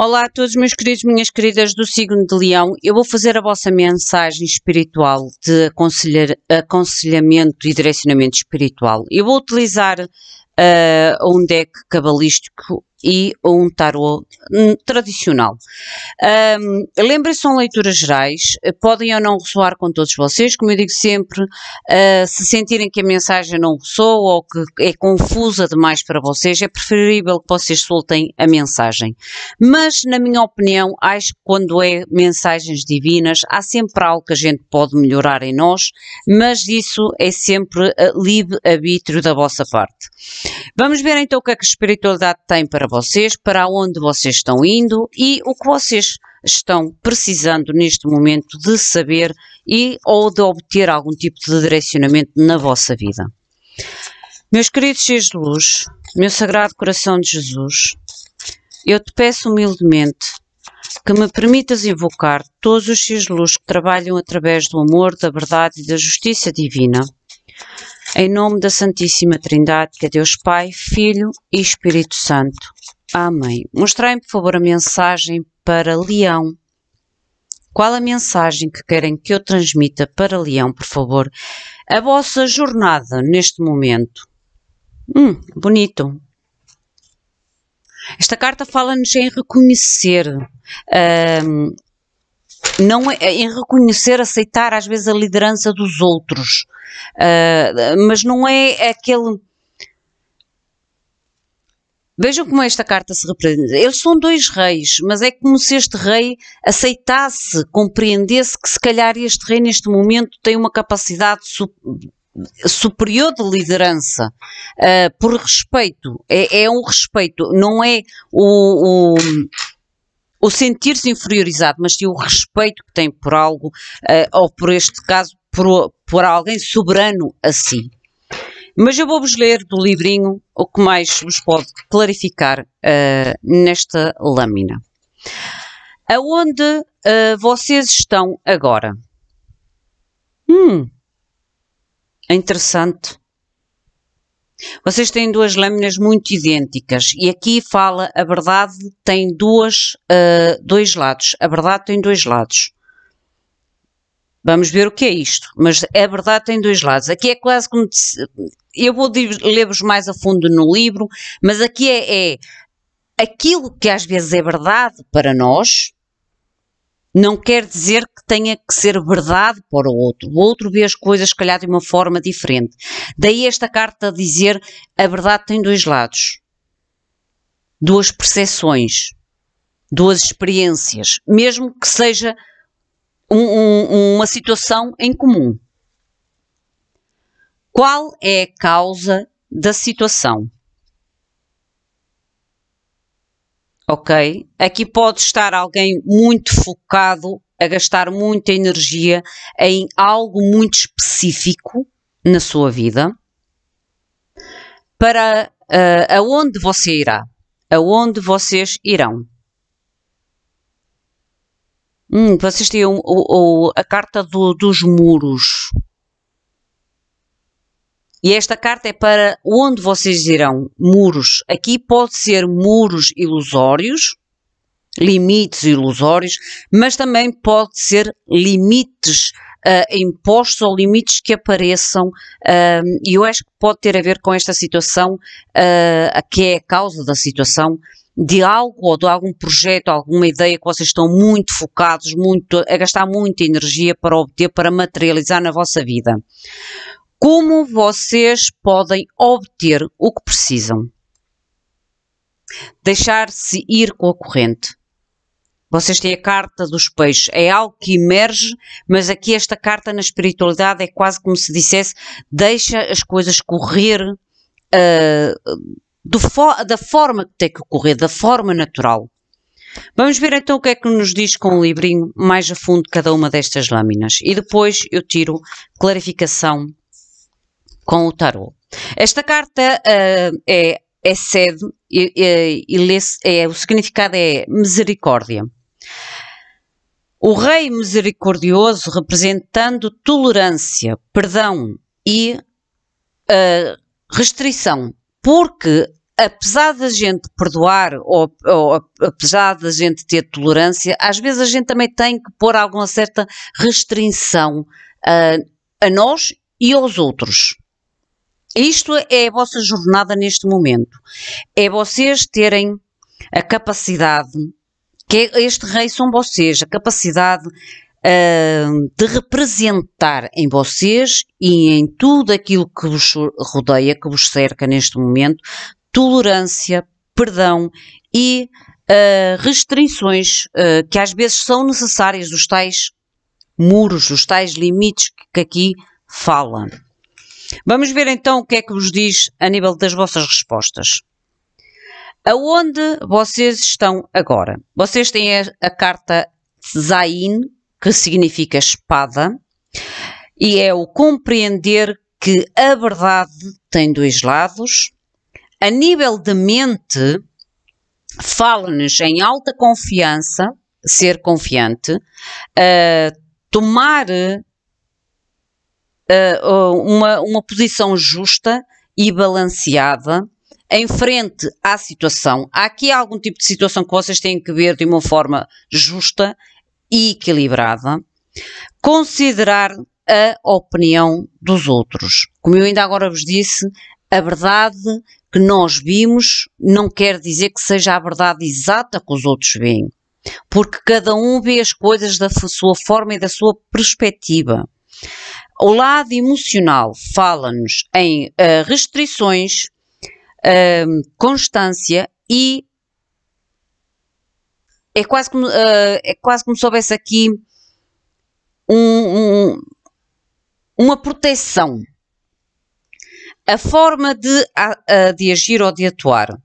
Olá a todos, meus queridos, minhas queridas do signo de Leão. Eu vou fazer a vossa mensagem espiritual de aconselhamento e direcionamento espiritual. Eu vou utilizar uh, um deck cabalístico e um tarô hum, tradicional. Um, Lembrem-se, são leituras gerais, podem ou não ressoar com todos vocês, como eu digo sempre, uh, se sentirem que a mensagem não ressoa ou que é confusa demais para vocês, é preferível que vocês soltem a mensagem. Mas, na minha opinião, acho que quando é mensagens divinas, há sempre algo que a gente pode melhorar em nós, mas isso é sempre hum, livre arbítrio da vossa parte. Vamos ver então o que é que a espiritualidade tem para vocês, para onde vocês estão indo e o que vocês estão precisando neste momento de saber e ou de obter algum tipo de direcionamento na vossa vida. Meus queridos cheios de luz, meu sagrado coração de Jesus, eu te peço humildemente que me permitas invocar todos os cheios de luz que trabalham através do amor, da verdade e da justiça divina em nome da Santíssima Trindade, que é Deus Pai, Filho e Espírito Santo. Amém. Mostrem, por favor, a mensagem para Leão. Qual a mensagem que querem que eu transmita para Leão, por favor? A vossa jornada neste momento. Hum, bonito. Esta carta fala-nos em reconhecer um, não é, é, em reconhecer, aceitar às vezes a liderança dos outros, uh, mas não é aquele. Vejam como esta carta se representa. Eles são dois reis, mas é como se este rei aceitasse, compreendesse que se calhar este rei neste momento tem uma capacidade su superior de liderança, uh, por respeito. É, é, um respeito, não é o, o o sentir-se inferiorizado, mas sim o respeito que tem por algo, uh, ou por este caso, por, por alguém soberano a si. Mas eu vou-vos ler do livrinho o que mais vos pode clarificar uh, nesta lâmina. Aonde uh, vocês estão agora? Hum, interessante. Vocês têm duas lâminas muito idênticas e aqui fala a verdade tem duas, uh, dois lados. A verdade tem dois lados. Vamos ver o que é isto. Mas a verdade tem dois lados. Aqui é quase como. Eu vou ler-vos mais a fundo no livro, mas aqui é, é aquilo que às vezes é verdade para nós, não quer dizer que tenha que ser verdade para o outro. O outro vê as coisas, se calhar, de uma forma diferente. Daí esta carta dizer a verdade tem dois lados, duas percepções, duas experiências, mesmo que seja um, um, uma situação em comum. Qual é a causa da situação? ok? Aqui pode estar alguém muito focado a gastar muita energia em algo muito específico na sua vida para uh, aonde você irá, aonde vocês irão. Hum, vocês têm o, o, a carta do, dos muros. E esta carta é para onde vocês irão. Muros. Aqui pode ser muros ilusórios, limites ilusórios, mas também pode ser limites uh, impostos ou limites que apareçam. Uh, e eu acho que pode ter a ver com esta situação, uh, que é a causa da situação, de algo ou de algum projeto, alguma ideia que vocês estão muito focados, muito, a gastar muita energia para obter, para materializar na vossa vida. Como vocês podem obter o que precisam? Deixar-se ir com a corrente. Vocês têm a carta dos peixes, é algo que emerge, mas aqui esta carta na espiritualidade é quase como se dissesse: deixa as coisas correr uh, fo da forma que tem que correr, da forma natural. Vamos ver então o que é que nos diz com o livrinho mais a fundo cada uma destas lâminas e depois eu tiro clarificação com o tarô. Esta carta uh, é, é sede e, e, e é, o significado é misericórdia. O rei misericordioso representando tolerância, perdão e uh, restrição, porque apesar da gente perdoar ou, ou, apesar da gente ter tolerância, às vezes a gente também tem que pôr alguma certa restrição uh, a nós e aos outros. Isto é a vossa jornada neste momento. É vocês terem a capacidade, que é, este rei são vocês, a capacidade uh, de representar em vocês e em tudo aquilo que vos rodeia, que vos cerca neste momento, tolerância, perdão e uh, restrições uh, que às vezes são necessárias dos tais muros, dos tais limites que, que aqui fala. Vamos ver então o que é que vos diz a nível das vossas respostas. Aonde vocês estão agora? Vocês têm a, a carta Zain, que significa espada, e é o compreender que a verdade tem dois lados. A nível de mente, fala-nos em alta confiança, ser confiante, uh, tomar uh, uma, uma posição justa e balanceada em frente à situação. Há aqui algum tipo de situação que vocês têm que ver de uma forma justa e equilibrada. Considerar a opinião dos outros. Como eu ainda agora vos disse, a verdade que nós vimos não quer dizer que seja a verdade exata que os outros veem, porque cada um vê as coisas da sua forma e da sua perspectiva. O lado emocional fala-nos em uh, restrições, uh, constância e é quase como, uh, é quase como se houvesse aqui um, um, uma proteção. A forma de, de agir ou de atuar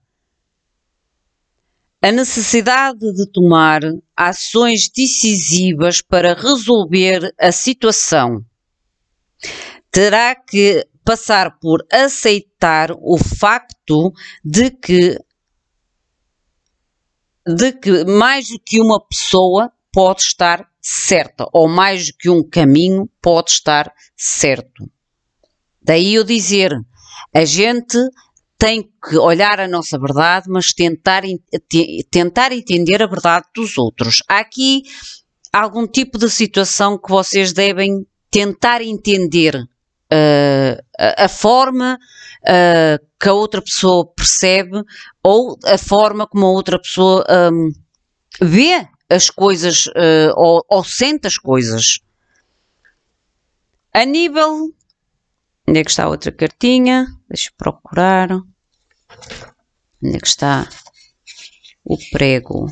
a necessidade de tomar ações decisivas para resolver a situação. Terá que passar por aceitar o facto de que de que mais do que uma pessoa pode estar certa ou mais do que um caminho pode estar certo. Daí eu dizer, a gente tem que olhar a nossa verdade, mas tentar, tentar entender a verdade dos outros. Há aqui algum tipo de situação que vocês devem tentar entender uh, a, forma uh, que a outra pessoa percebe ou a forma como a outra pessoa um, vê as coisas uh, ou, ou, sente as coisas. A nível. Onde é que está a outra cartinha? Deixa eu procurar. Onde é que está o prego?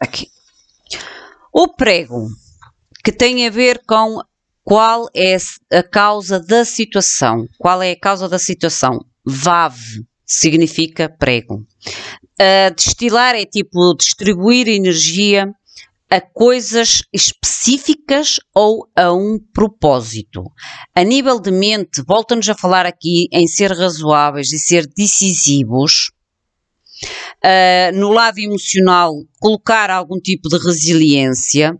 Aqui. O prego, que tem a ver com qual é a causa da situação. Qual é a causa da situação? VAV significa prego. Uh, destilar é tipo distribuir energia a coisas específicas ou a um propósito. A nível de mente, volta-nos a falar aqui em ser razoáveis e ser decisivos. Uh, no lado emocional, colocar algum tipo de resiliência.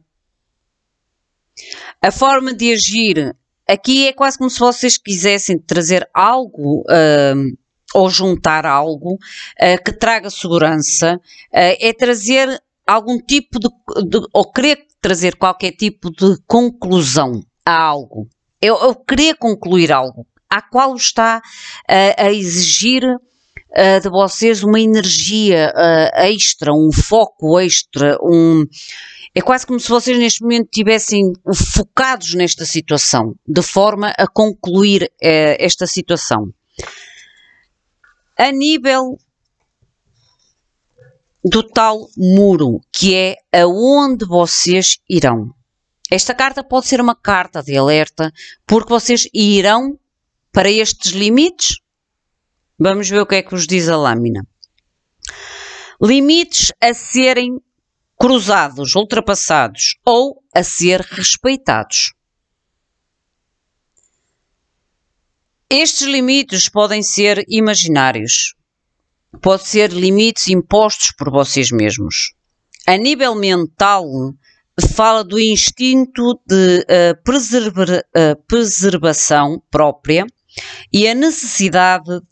A forma de agir, aqui é quase como se vocês quisessem trazer algo uh, ou juntar algo uh, que traga segurança, uh, é trazer algum tipo de, de, ou querer trazer qualquer tipo de conclusão a algo. Eu, eu querer concluir algo, a qual está uh, a exigir de vocês uma energia extra, um foco extra, um, é quase como se vocês neste momento tivessem focados nesta situação, de forma a concluir eh, esta situação a nível do tal muro, que é aonde vocês irão. Esta carta pode ser uma carta de alerta, porque vocês irão para estes limites. Vamos ver o que é que vos diz a lâmina. Limites a serem cruzados, ultrapassados ou a ser respeitados. Estes limites podem ser imaginários, podem ser limites impostos por vocês mesmos. A nível mental, fala do instinto de uh, eh, preserva uh, eh, preservação própria e a necessidade uh,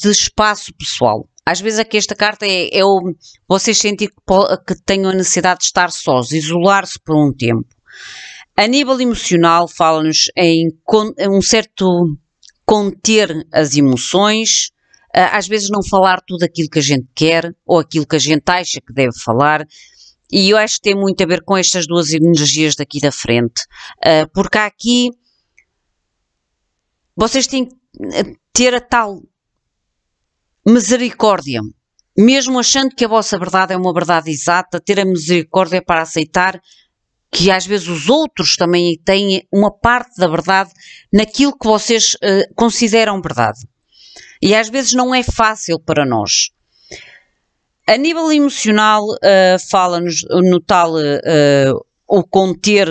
de espaço pessoal. Às vezes aqui é esta carta é, é o, vocês sentem que, que tenham a necessidade de estar sós, isolar-se por um tempo. A nível emocional, fala-nos em, em um certo conter as emoções, ah, às vezes não falar tudo aquilo que a gente quer ou aquilo que a gente acha que deve falar. E eu acho que tem muito a ver com estas duas energias daqui da frente. Ah, porque há aqui vocês têm que ah, ter a tal misericórdia. Mesmo achando que a vossa verdade é uma verdade exata, ter a misericórdia para aceitar que às vezes os outros também têm uma parte da verdade naquilo que vocês uh, consideram verdade. E às vezes não é fácil para nós. A nível emocional, uh, fala-nos no tal uh, o conter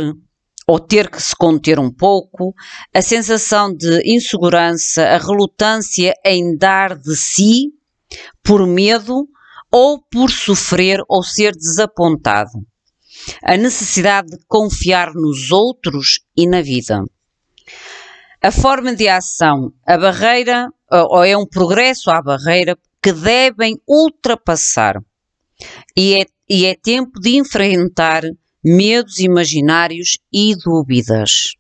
ou ter que se conter um pouco, a sensação de insegurança, a relutância em dar de si por medo ou por sofrer ou ser desapontado a necessidade de confiar nos outros e na vida. A forma de ação, a barreira, ou é um progresso à barreira que devem ultrapassar. E é, e é tempo de enfrentar medos imaginários e dúvidas.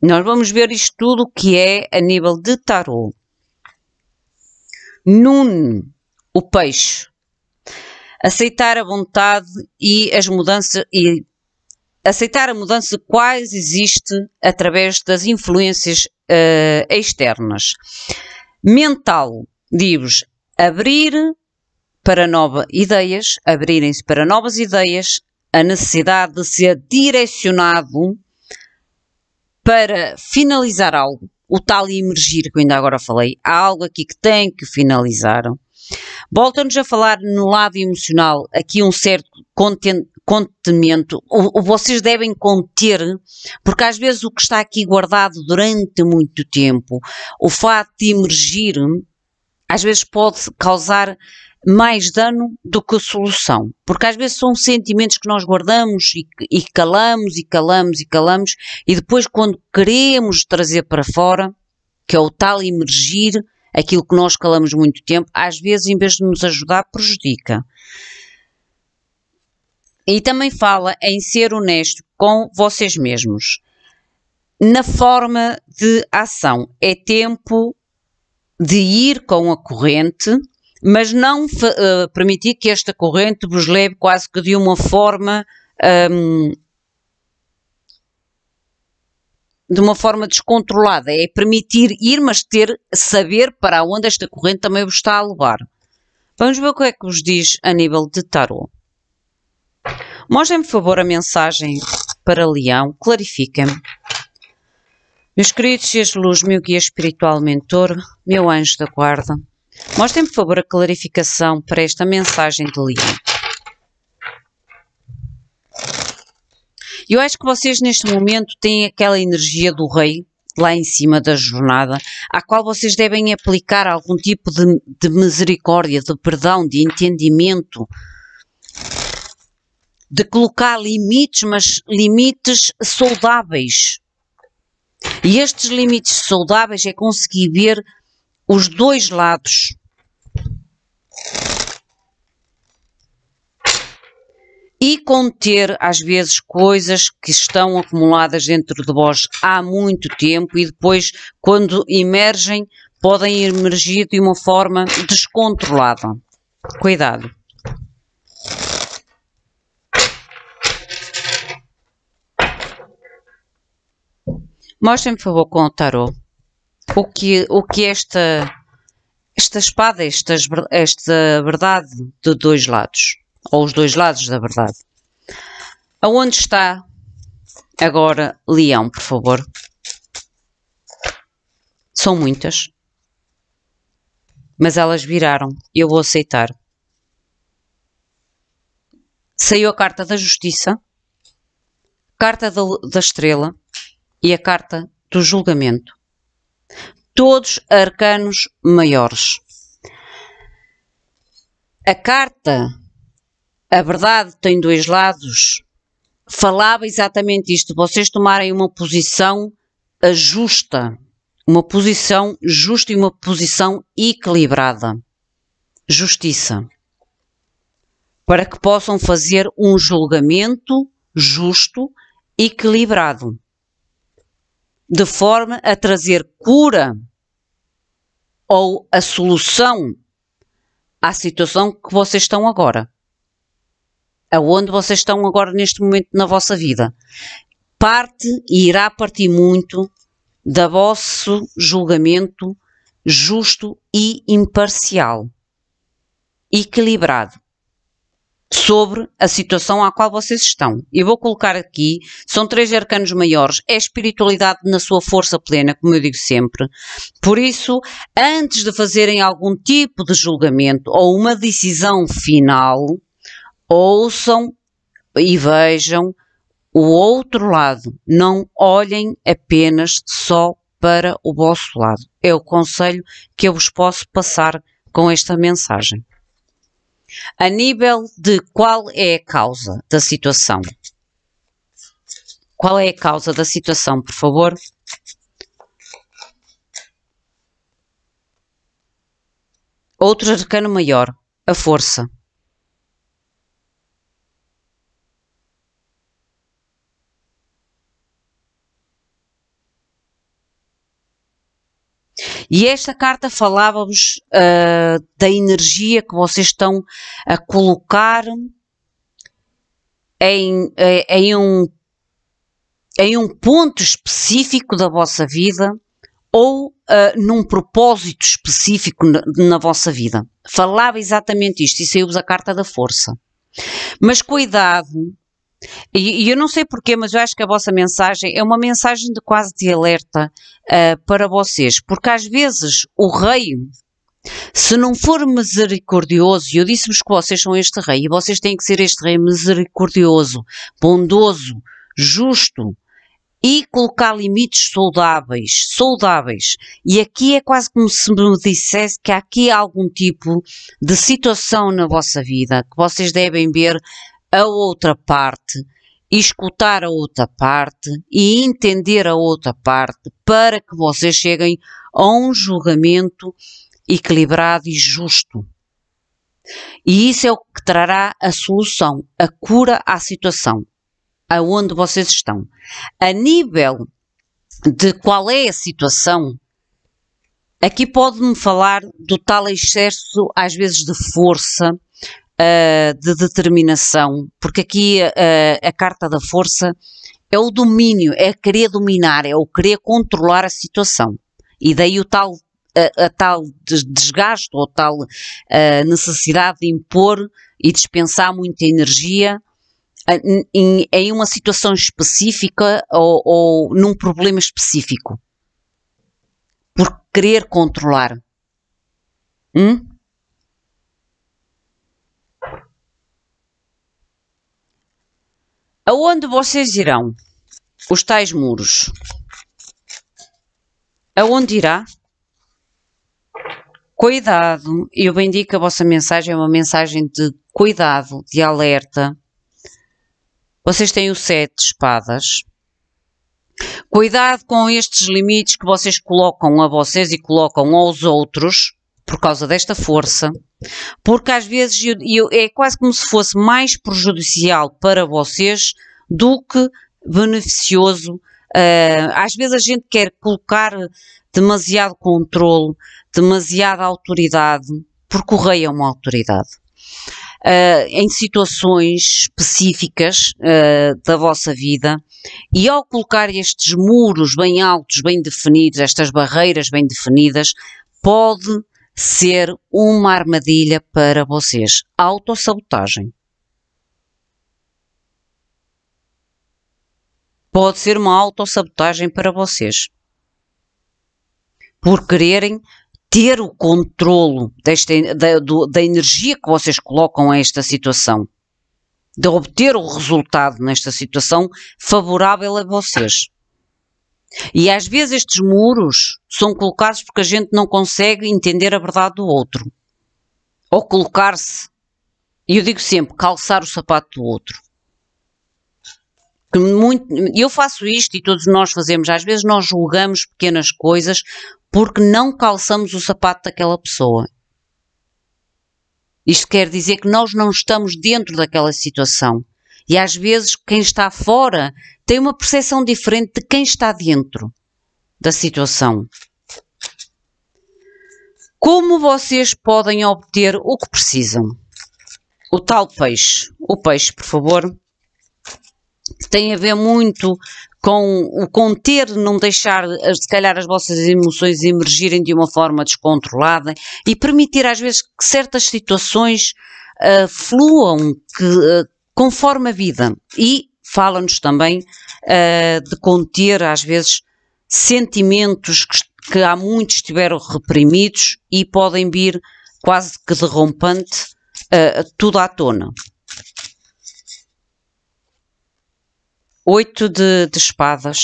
Nós vamos ver isto tudo o que é a nível de tarô. Nun, o peixe aceitar a vontade e as mudanças e aceitar a mudança quais existe através das influências uh, externas. Mental, diz abrir para novas ideias, abrirem-se para novas ideias, a necessidade de ser direcionado para finalizar algo, o tal emergir que eu ainda agora falei, há algo aqui que tem que finalizar Volta-nos a falar no lado emocional, aqui um certo conten contenimento. O, o, vocês devem conter, porque às vezes o que está aqui guardado durante muito tempo, o fato de emergir, às vezes pode causar mais dano do que a solução. Porque às vezes são sentimentos que nós guardamos e, e, calamos e calamos e calamos, e depois, quando queremos trazer para fora, que é o tal emergir, aquilo que nós calamos muito tempo, às vezes, em vez de nos ajudar, prejudica. E também fala em ser honesto com vocês mesmos. Na forma de ação, é tempo de ir com a corrente, mas não uh, permitir que esta corrente vos leve quase que de uma forma um, de uma forma descontrolada, é permitir ir, mas ter, saber para onde esta corrente também vos está a levar. Vamos ver o que é que vos diz a nível de tarot. Mostrem-me, por favor, a mensagem para Leão, clarifiquem-me. Meus queridos, seja luz, meu guia espiritual mentor, meu anjo da guarda, mostrem-me, por favor, a clarificação para esta mensagem de Leão. Eu acho que vocês neste momento têm aquela energia do rei lá em cima da jornada, à qual vocês devem aplicar algum tipo de, de misericórdia, de perdão, de entendimento, de colocar limites, mas limites saudáveis. E estes limites saudáveis é conseguir ver os dois lados. e conter, às vezes, coisas que estão acumuladas dentro de vós há muito tempo e depois, quando emergem, podem emergir de uma forma descontrolada. Cuidado. Mostrem, por favor, com o tarô o que, o que esta, esta espada, esta, esta verdade de dois lados ou os dois lados da verdade. Aonde está agora Leão, por favor? São muitas, mas elas viraram. Eu vou aceitar. Saiu a carta da justiça, carta da, da estrela e a carta do julgamento. Todos arcanos maiores. A carta a verdade tem dois lados. Falava exatamente isto, vocês tomarem uma posição eh, justa, uma posição justa e uma posição equilibrada. Justiça. Para que possam fazer um julgamento justo, equilibrado, de forma a trazer cura ou a solução à situação que vocês estão agora aonde vocês estão agora neste momento na vossa vida. Parte e irá partir muito da vosso julgamento justo e imparcial, equilibrado sobre a situação à qual vocês estão. E vou colocar aqui, são três arcanos maiores, é a espiritualidade na sua força plena, como eu digo sempre. Por isso, antes de fazerem algum tipo de julgamento ou uma decisão final, ouçam e vejam o outro lado. Não olhem apenas só para o vosso lado. É o conselho que eu vos posso passar com esta mensagem. A nível de qual é a causa da situação? Qual é a causa da situação, por favor? Outro arcano maior, a força. E esta carta falava-vos uh, da energia que vocês estão a colocar em, eh, em, um, em um ponto específico da vossa vida ou uh, num propósito específico na, na, vossa vida. Falava exatamente isto e saiu-vos a carta da força. Mas cuidado e, e eu não sei porquê, mas eu acho que a vossa mensagem é uma mensagem de quase de alerta uh, para vocês, porque às vezes o rei se não for misericordioso, eu disse-vos que vocês são este rei, e vocês têm que ser este rei misericordioso, bondoso, justo e colocar limites saudáveis, saudáveis. E aqui é quase como se me dissesse que há aqui algum tipo de situação na vossa vida que vocês devem ver a outra parte escutar a outra parte e entender a outra parte para que vocês cheguem a um julgamento equilibrado e justo. E isso é o que trará a solução, a cura à situação, aonde vocês estão. A nível de qual é a situação, aqui pode-me falar do tal excesso, às vezes, de força, uh, de determinação, porque aqui uh, a carta da força é o domínio, é querer dominar, é o querer controlar a situação. E daí o tal, a, a tal desgaste ou tal eh, necessidade de impor e dispensar muita energia em, em uma situação específica ou, ou num problema específico. Por querer controlar. Hum? Aonde vocês irão? Os tais muros. Aonde irá? Cuidado, eu bendigo que a vossa mensagem é uma mensagem de cuidado, de alerta. Vocês têm o sete de espadas. Cuidado com estes limites que vocês colocam a vocês e colocam aos outros por causa desta força. Porque às vezes eu, eu, é quase como se fosse mais prejudicial para vocês do que beneficioso Uh, às vezes a gente quer colocar demasiado controle, demasiada autoridade, porque o rei é uma autoridade. Uh, em situações específicas uh, da vossa vida, e ao colocar estes muros bem altos, bem definidos, estas barreiras bem definidas, pode ser uma armadilha para vocês. Autossabotagem. Pode ser uma autossabotagem para vocês. Por quererem ter o controlo desta, da, do, da energia que vocês colocam a esta situação. De obter o resultado nesta situação favorável a vocês. E às vezes estes muros são colocados porque a gente não consegue entender a verdade do outro. Ou colocar-se, e eu digo sempre, calçar o sapato do outro. muito, eu faço isto e todos nós fazemos, às vezes nós julgamos pequenas coisas porque não calçamos o sapato daquela pessoa. Isto quer dizer que nós não estamos dentro daquela situação. E às vezes quem está fora tem uma percepção diferente de quem está dentro da situação. Como vocês podem obter o que precisam? O tal peixe. O peixe, por favor. Tem a ver muito com o conter, não deixar, eh, se calhar, as vossas emoções emergirem de uma forma descontrolada e permitir, às vezes, que certas situações uh, fluam que, uh, conforme a vida. E fala-nos também uh, de conter, às vezes, sentimentos que, que, há muitos estiveram reprimidos e podem vir quase que derrompante uh, eh, tudo à tona. Oito de, de espadas.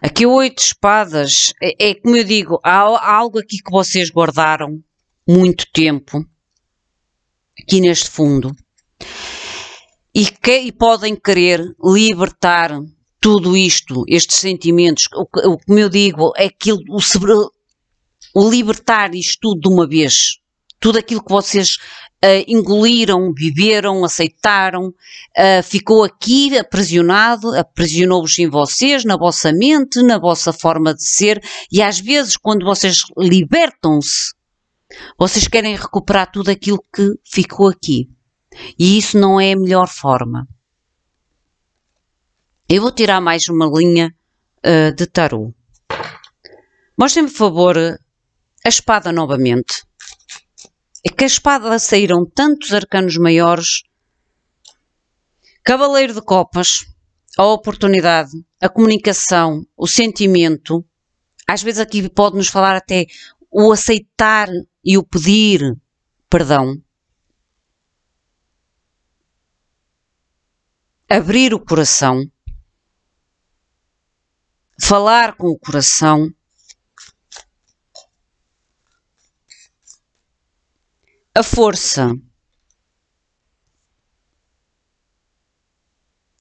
Aqui o oito espadas, é, é, como eu digo, há, algo aqui que vocês guardaram muito tempo, aqui neste fundo, e, que, e podem querer libertar tudo isto, estes sentimentos, o, o eu digo, é aquilo, o, o libertar isto tudo de uma vez, tudo aquilo que vocês uh, engoliram, beberam, aceitaram, uh, ficou aqui aprisionado, aprisionou-vos em vocês, na vossa mente, na vossa forma de ser, e às vezes quando vocês libertam-se, vocês querem recuperar tudo aquilo que ficou aqui. E isso não é a melhor forma. Eu vou tirar mais uma linha uh, de tarô. Mostrem-me, por favor, a espada novamente é que a espada saíram tantos arcanos maiores. Cavaleiro de Copas, a oportunidade, a comunicação, o sentimento, às vezes aqui pode-nos falar até o aceitar e o pedir perdão. Abrir o coração, falar com o coração a força,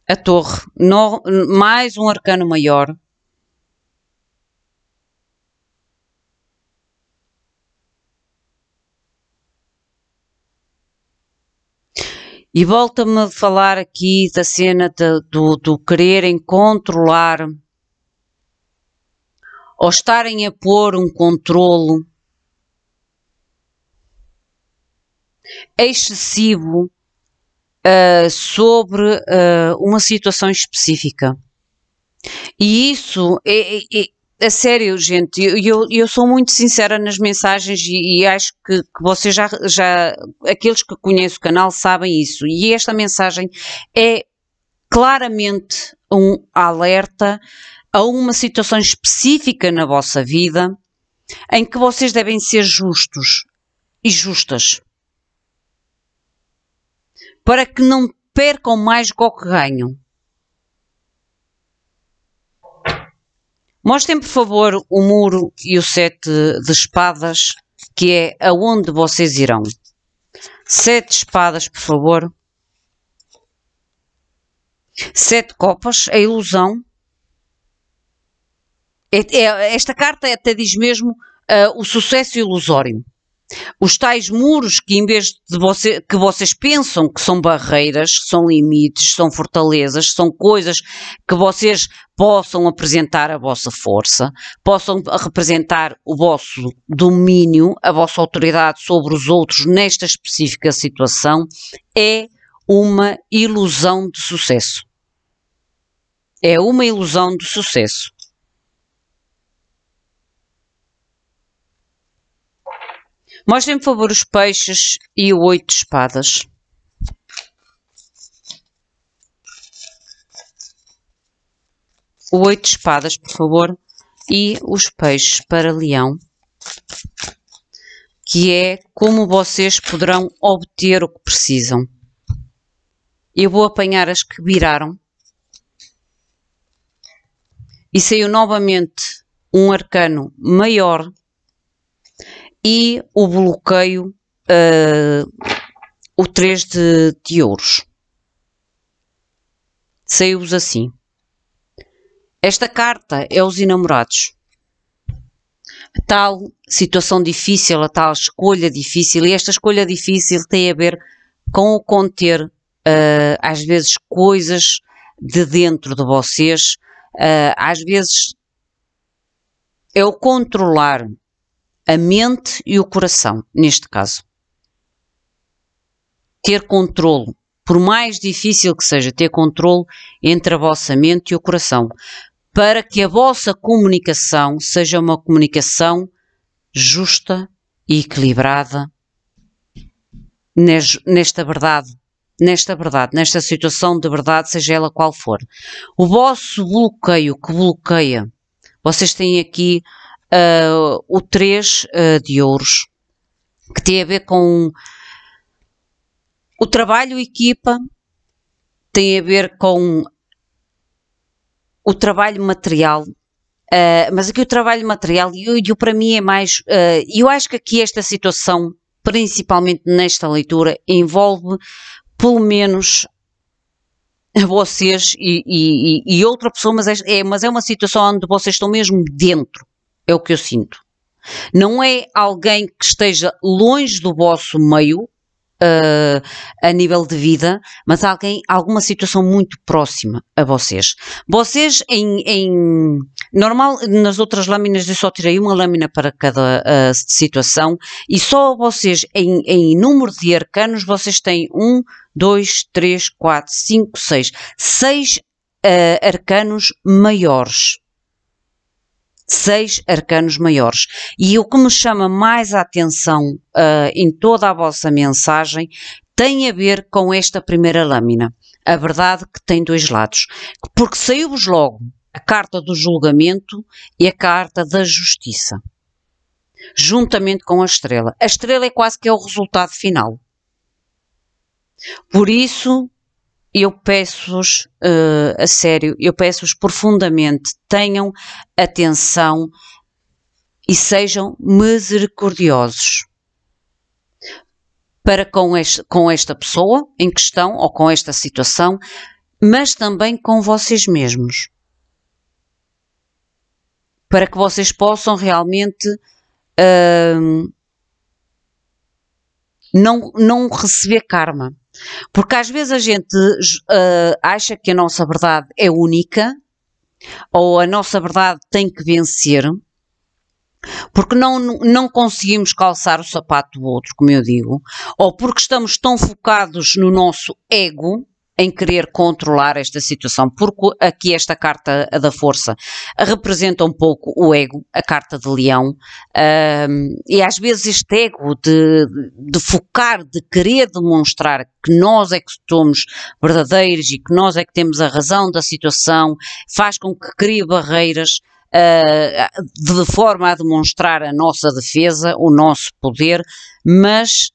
a torre, no, mais um arcano maior. E volta-me a falar aqui da cena de, do, do quererem controlar ou estarem a pôr um controlo excessivo uh, sobre uh, uma situação específica. E isso é, é, é, sério, gente. Eu, eu, sou muito sincera nas mensagens e, e acho que, que, vocês já, já, aqueles que conhecem o canal sabem isso. E esta mensagem é claramente um alerta a uma situação específica na vossa vida em que vocês devem ser justos e justas para que não percam mais do que ganham. Mostrem, por favor, o muro e o sete de espadas, que é aonde vocês irão. Sete espadas, por favor. Sete copas, a ilusão. É, é, esta carta até diz mesmo uh, o sucesso ilusório. Os tais muros que em vez de você, que vocês pensam que são barreiras, são limites, são fortalezas, são coisas que vocês possam apresentar a vossa força, possam representar o vosso domínio, a vossa autoridade sobre os outros nesta específica situação, é uma ilusão de sucesso. É uma ilusão de sucesso. Mostrem, por favor, os peixes e o oito de espadas. O oito de espadas, por favor, e os peixes para leão, que é como vocês poderão obter o que precisam. Eu vou apanhar as que viraram. E saiu novamente um arcano maior e o bloqueio, uh, o 3 de, de ouros. Saiu-vos assim. Esta carta é os enamorados. A tal situação difícil, a tal escolha difícil, e esta escolha difícil tem a ver com o conter, uh, às vezes, coisas de dentro de vocês, uh, às vezes é o controlar a mente e o coração, neste caso. Ter controle, por mais difícil que seja, ter controle entre a vossa mente e o coração, para que a vossa comunicação seja uma comunicação justa e equilibrada nesta verdade, nesta verdade, nesta situação de verdade, seja ela qual for. O vosso bloqueio que bloqueia, vocês têm aqui uh, o 3 uh, eh, de ouros, que tem a ver com o trabalho equipa, tem a ver com o trabalho material, Uh, mas aqui o trabalho material, e eu, eu para mim é mais. Uh, eu acho que aqui esta situação, principalmente nesta leitura, envolve pelo menos vocês e, e, e outra pessoa, mas é, é, mas é uma situação onde vocês estão mesmo dentro é o que eu sinto. Não é alguém que esteja longe do vosso meio uh, a nível de vida, mas alguém, alguma situação muito próxima a vocês. Vocês em, em normal nas outras lâminas eu só tirei uma lâmina para cada uh, situação e só vocês em, em número de arcanos vocês têm um, dois, três, quatro, cinco, seis, seis uh, arcanos maiores seis arcanos maiores. E o que me chama mais a atenção uh, em toda a vossa mensagem tem a ver com esta primeira lâmina. A verdade que tem dois lados. Porque saiu-vos logo a carta do julgamento e a carta da justiça. Juntamente com a estrela. A estrela é quase que é o resultado final. Por isso, eu peço-vos uh, eh, a sério, eu peço-vos profundamente, tenham atenção e sejam misericordiosos para com, este, com esta pessoa em questão ou com esta situação, mas também com vocês mesmos. Para que vocês possam realmente uh, não, não receber karma porque às vezes a gente uh, acha que a nossa verdade é única, ou a nossa verdade tem que vencer, porque não, não conseguimos calçar o sapato do outro, como eu digo, ou porque estamos tão focados no nosso ego em querer controlar esta situação, porque aqui esta carta da força representa um pouco o ego, a carta de leão, um, e às vezes este ego de, de focar, de querer demonstrar que nós é que somos verdadeiros e que nós é que temos a razão da situação, faz com que crie barreiras Uh, de forma a demonstrar a nossa defesa, o nosso poder, mas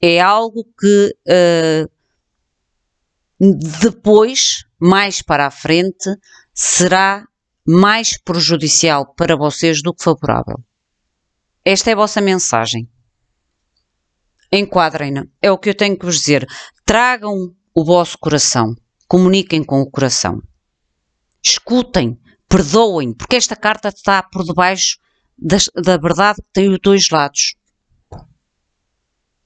é algo que uh, depois, mais para a frente, será mais prejudicial para vocês do que favorável. Esta é a vossa mensagem. Enquadrem-na. É o que eu tenho que vos dizer. Tragam o vosso coração. Comuniquem com o coração. Escutem. Perdoem. Porque esta carta está por debaixo das, da verdade que tem os dois lados.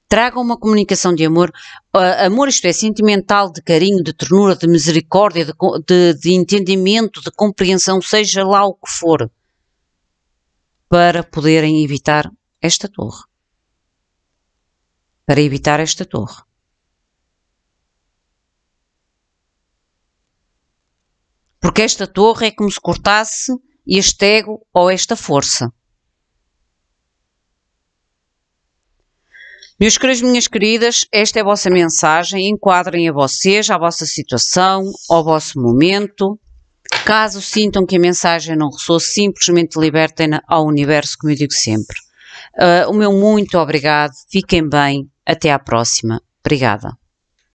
Tragam uma comunicação de amor. Uh, amor, isto é, sentimental, de carinho, de ternura, de misericórdia, de, de, de entendimento, de compreensão, seja lá o que for, para poderem evitar esta torre. Para evitar esta torre. Porque esta torre é como se cortasse este ego ou esta força. Meus queridos, minhas queridas, esta é a vossa mensagem. Enquadrem a vocês, à vossa situação, ao vosso momento. Caso sintam que a mensagem não ressoa, simplesmente libertem-na ao universo, como eu digo sempre. Uh, o meu muito obrigado, fiquem bem, até à próxima. Obrigada.